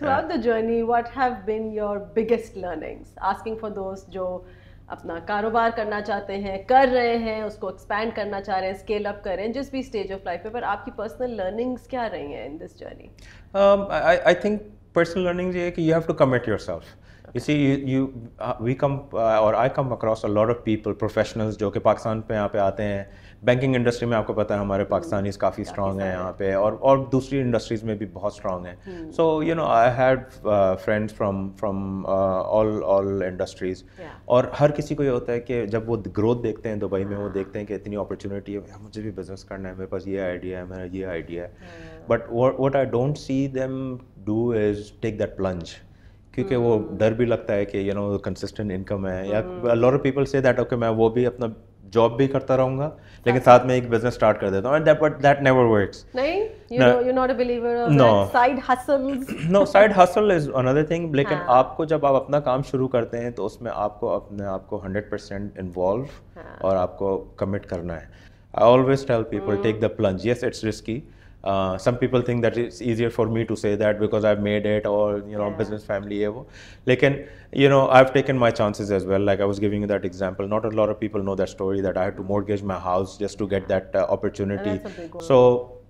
Throughout the journey, what have been your biggest learnings? Asking for those जो अपना कारोबार करना चाहते हैं, कर रहे हैं, उसको expand करना चाह रहे हैं, scale up कर रहे हैं, जिस भी stage of life पे, पर आपकी personal learnings क्या रही हैं in this journey? Um, I think personal learning ये है कि you have to commit yourself. You see, you, you uh, we come uh, or I come across a lot of people, professionals जो कि पाकिस्तान पे यहाँ पे आते हैं बैंकिंग इंडस्ट्री में आपको पता है हमारे पाकिस्तानीज काफ़ी स्ट्रांग हैं यहाँ पे और और दूसरी इंडस्ट्रीज़ में भी बहुत स्ट्रांग हैं so you know I had friends from from all all industries और हर किसी को ये होता है कि जब वो ग्रोथ देखते हैं दुबई में वो हाँ। देखते हैं कि इतनी अपॉर्चुनिटी है मुझे भी बिज़नेस करना है मेरे पास ये आइडिया है मेरा ये आइडिया है but what I don't see them do is take that plunge क्योंकि वो डर भी लगता है कि यू नो कंसिस्टेंट इनकम है या लॉर पीपल से दैट ओके मैं वो भी अपना जॉब भी करता रहूंगा लेकिन साथ में एक बिजनेस स्टार्ट कर देता हूं and but that never works नहीं you you not a believer of side hustles no side hustle is another thing लेकिन हाँ। आपको जब आप अपना काम शुरू करते हैं तो उसमें आपको अपने आप को 100% इन्वॉल्व हाँ। और आपको कमिट करना है I always tell people take the plunge yes it's risky Uh, some people think that it's easier for me to say that because I've made it or you know yeah. business family evo. Like and you know I've taken my chances as well. Like I was giving you that example. Not a lot of people know that story that I had to mortgage my house just to get that uh, opportunity. So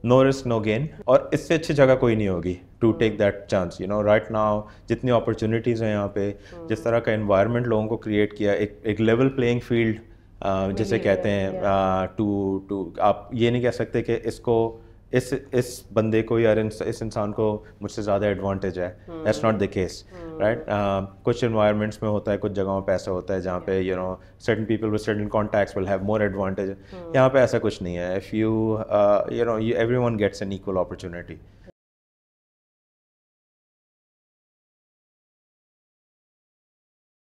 no no risk no gain और इससे अच्छी जगह कोई नहीं होगी to take that chance you know right now जितनी opportunities हैं यहाँ पे hmm. जिस तरह का इन्वायरमेंट लोगों को क्रिएट किया एक एक लेवल प्लेइंग फील्ड जैसे कहते हैं टू टू आप ये नहीं कह सकते कि इसको इस इस बंदे को या इस इंसान को मुझसे ज़्यादा एडवांटेज है that's not the case right कुछ इन्वायरमेंट्स में होता है कुछ जगहों पर ऐसा होता है जहाँ पे you know certain people with certain contacts will have more advantage यहाँ पे ऐसा कुछ नहीं है if you you know you everyone gets an equal opportunity